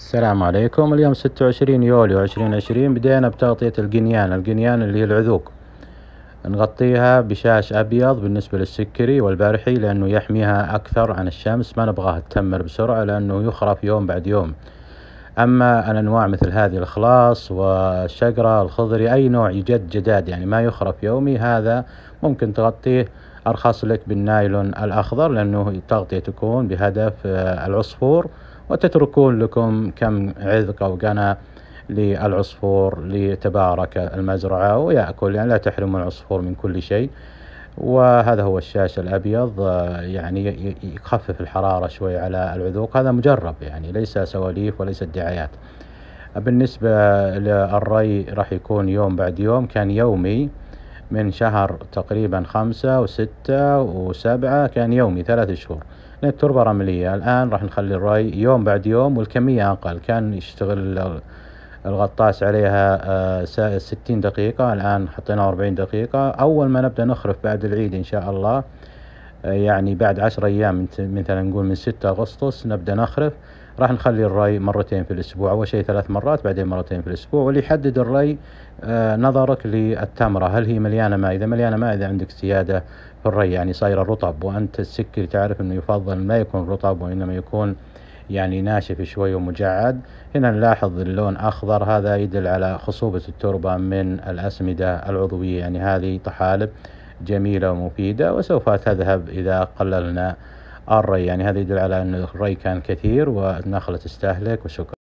السلام عليكم اليوم 26 يوليو 2020 بدينا بتغطية القنيان القنيان اللي هي العذوق نغطيها بشاش أبيض بالنسبة للسكري والبارحي لأنه يحميها أكثر عن الشمس ما نبغاها تتمر بسرعة لأنه يخرف يوم بعد يوم أما الأنواع مثل هذه الخلاص والشجرة الخضري أي نوع يجد جداد يعني ما يخرف يومي هذا ممكن تغطيه أرخص لك بالنايلون الأخضر لأنه التغطية تكون بهدف آه، العصفور وتتركون لكم كم عذق أو قنا للعصفور لتبارك المزرعة ويأكل يعني لا تحرموا العصفور من كل شيء وهذا هو الشاش الأبيض آه، يعني يخفف الحرارة شوي على العذوق هذا مجرب يعني ليس سواليف وليس دعايات بالنسبة للري راح يكون يوم بعد يوم كان يومي من شهر تقريبا خمسة وستة وسبعة كان يومي ثلاثة شهور لأن التربة رملية الآن راح نخلي الري يوم بعد يوم والكمية أقل كان يشتغل الغطاس عليها آه، ستين دقيقة الآن حطيناه أربعين دقيقة أول ما نبدأ نخرف بعد العيد إن شاء الله آه، يعني بعد عشر أيام مثلا نقول من 6 أغسطس نبدأ نخرف راح نخلي الري مرتين في الأسبوع أول شيء ثلاث مرات بعدين مرتين في الأسبوع واللي يحدد الري آه، نظرك للتمرة هل هي مليانة ماء إذا مليانة ماء إذا عندك سيادة في الري يعني صايرة رطب وأنت السكري تعرف أنه يفضل ما يكون رطب وإنما يكون يعني ناشف شوي ومجعد هنا نلاحظ اللون أخضر هذا يدل على خصوبة التربة من الأسمدة العضوية يعني هذه طحالب جميلة ومفيدة وسوف تذهب إذا قللنا الري يعني هذا يدل على أن الري كان كثير والنخلة تستهلك وشكرا